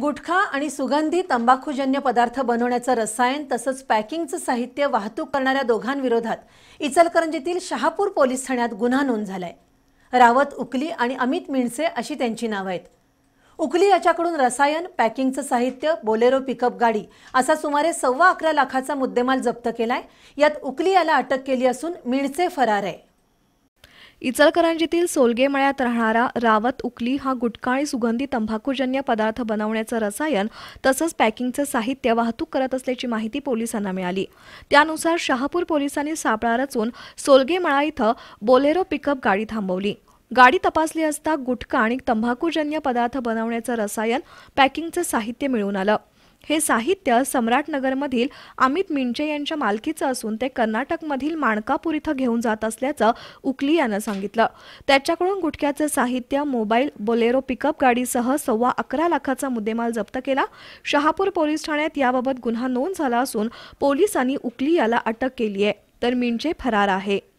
गुटखा आणि सुगंधी तंबाखूजन्य पदार्थ बनवण्याचं रसायन तसंच पॅकिंगचं साहित्य वाहतूक करणाऱ्या दोघांविरोधात इचलकरंजीतील शहापूर पोलीस ठाण्यात गुन्हा नोंद झालाय रावत उकली आणि अमित मिणसे अशी त्यांची नावं आहेत उकली याच्याकडून रसायन पॅकिंगचं साहित्य बोलेरो पिकअप गाडी असा सुमारे सव्वा अकरा लाखाचा मुद्देमाल जप्त केलाय यात उकली याला अटक केली असून मिणसे फरार आहे इचलकरंजीतील सोलगे मळ्यात राहणारा रावत उकली हा आणि सुगंधी तंबाखूजन्य पदार्थ बनवण्याचं रसायन तसंच पॅकिंगचं साहित्य वाहतूक करत असल्याची माहिती पोलिसांना मिळाली त्यानुसार शहापूर पोलिसांनी सापळा रचून सोलगे मळा इथं बोलेरो पिकअप गाडी थांबवली गाडी तपासली असता गुटखा आणि तंबाखूजन्य पदार्थ बनवण्याचं रसायन पॅकिंगचं साहित्य मिळून आलं हे साहित्य सम्राटनगरमधील अमित मिंचे यांच्या मालकीचं असून ते कर्नाटकमधील माणकापूर इथं घेऊन जात असल्याचं उकली यानं सांगितलं त्याच्याकडून गुटख्याचं साहित्य मोबाईल बोलेरो पिकअप गाडीसह सव्वा अकरा लाखाचा मुद्देमाल जप्त केला शहापूर पोलीस ठाण्यात याबाबत गुन्हा नोंद झाला असून पोलिसांनी उकली याला अटक केली आहे तर मिंचे फरार आहे